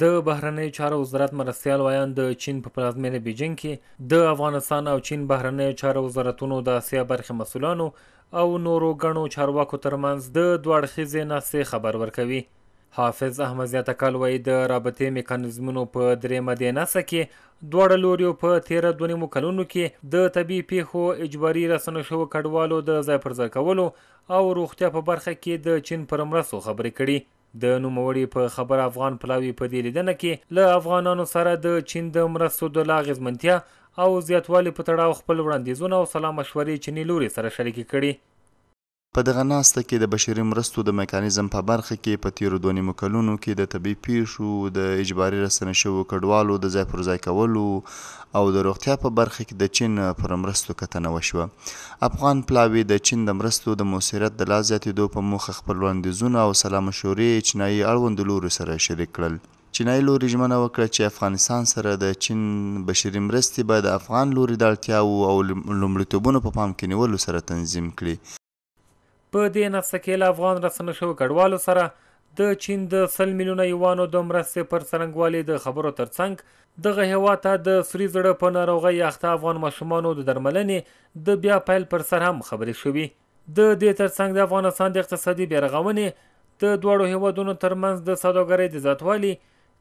د بهرنیو چارو وزارت مرستیال وایان د چین په پلازمینه بیجینګ کې د افغانستان او چین بهرنیو چارو وزارتونو د آسیا برخې مسولانو او نورو غنو چارواکو ترمنځ د دوړ خزې ناسې خبر ورکوي حافظ احمدزیا تکال وای د رابطې میکانیزمونو په درې مدینه کې دوړ لوري په 13 دونیمو کلونو کې د طبي پیښو اجباري رسنه شو کډوالو د ځای پر ځای کولو او روغتیا په برخه کې د چین پرمرسو خبرې کړي د نوموړي په خبر افغان پلاوی په دې لیدنه کې له افغانانو سره د چین د مرستو د لاغزمنتیا او زیاتوالي په تړاو خپل وړاندیزونه او سلام مشورې چینی لوري سره شریک کړي په دغه ناسته کې د بشري مرستو د میکانیزم په برخه کې په تیرو دوه نیمو کلونو کې د طبي پیښو د اجباري رسنه شوو کډوالو د ځای پر ځای کولو او د روغتیا په برخه کې د چین پر مرستو کتنه وشوه افغان پلاوی د چین د مرستو د موثریت د لا زیاتېدو په موخه خپل وړاندیزونه او سلا مشورې چینایي اړوندو لورو سره شریک کړل چینای لوري ژمنه وکړه چې افغانستان سره د چین بشري مرستې به د افغان لوري د اړتیاو او لومړیتوبونو په پا پام کې نیولو سره تنظیم کړي په دې نفسه کې له افغان رسنه شو کډوالو سره د چین د سل میلیونه یوانو د مرستې پر څرنګوالي د خبرو ترڅنګ دغه هیواد ته د سری زړه په ناروغي اخته افغان ماشومانو د درملنې د بیا پیل پر سر هم خبرې شوې د دې ترڅنګ د افغانستان د اقتصادي بیرغونې د دوړو هیوادونو ترمنځ د سوداګرۍ د زیاتوالي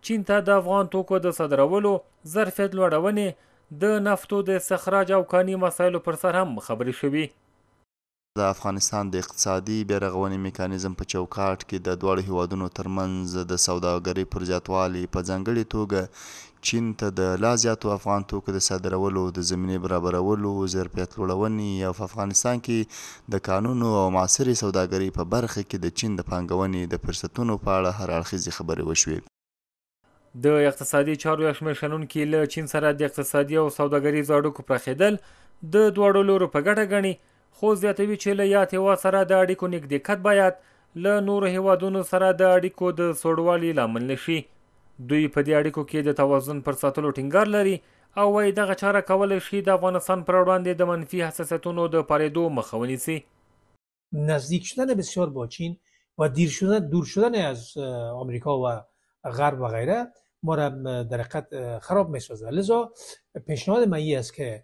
چین ته د افغان توکو د صادرولو ظرفیت لوړونې د نفتو د استخراج او کاني مسایلو پر سر هم خبرې شوې د افغانستان د اقتصادي بیارغونې میکانیزم په چوکاټ کې د دواړو هیوادونو ترمنځ د سوداګرۍ پر زیاتوالي په ځانګړې توګه چین ته د لا زیاتو افغان توکو د صادرولو د زمینې برابرولو ظرفیت لوړونې او په افغانستان کې د قانونو او معاصرې سوداګرۍ په برخه کې د چین د پانګونې د فرصتونو په اړه هر اړخیزې خبرې وشوې د اقتصادي چارو یو شمېر شنونکي له چین سره د اقتصادي او سوداګریزو اړیکو پراخېدل د دواړو لورو په ګټه ګڼي خو زیاتوي چې له یاد هیواد سره د اړیکو نږدېکت باید له نورو هیوادونو سره د اړیکو د سوړوالي لامل نشي دوی په دې اړیکو کې د توازن پر ساتلو ټینګار لري او وایي دغه چاره کولی شي د افغانستان پر وړاندې د منفي حساسیتونو د پارېدو مخه ونیسي نزدیک شدن بسیار با چین و دیر شدن دور شدن از آمریکا و غرب و غیره ما را در حقیقت خراب می سازد لذا پیشنهاد من است که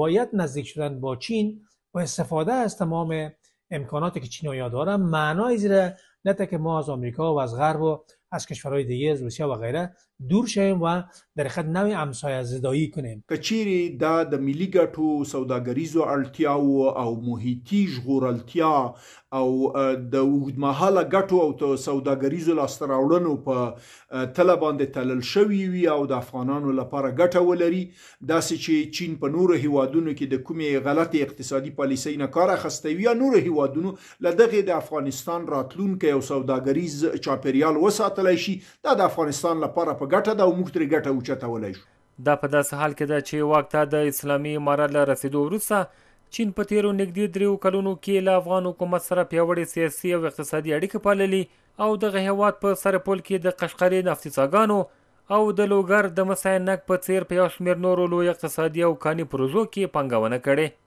باید نزدیک شدن با چین و استفاده از تمام امکاناتی که چین دارن معنای زیر نه که ما از آمریکا و از غرب و از کشورهای دیگه از روسیه و غیره دور شویم و در حقیقت نوع همسایه زدایی کنیم که چیرې دا د ملي ګټو سوداګریزو اړتیاو او محیطي ژغورلتیا او د اوږدمهاله ګټو او سوداګریزو لاسته راوړنو په تله باندې تلل شوي وي او د افغانانو لپاره ګټه ولري داسې چې چین په نورو هیوادونو کې د کومې غلطې اقتصادي پالیسۍ نه کار اخیستی یا نورو هیوادونو له دغې د افغانستان راتلونکی او سوداګریز چاپیریال وساتل ساتلای شي دا د افغانستان لپاره په ګټه ده او موږ ترې ګټه اوچتولای شو دا په داسې حال کې ده چې وخت د اسلامي امارات له رسیدو وروسته چین په تیرو نږدې دریو کلونو کې له افغان حکومت سره پیوړې سیاسي او اقتصادي اړیکې پاللې او دغه هیواد په سرپل کې د قشقري نفتي څاګانو او د لوګر د مساینک په څیر په یو شمېر نورو لوی اقتصادي او کاني پروژو کې پنګونه کړې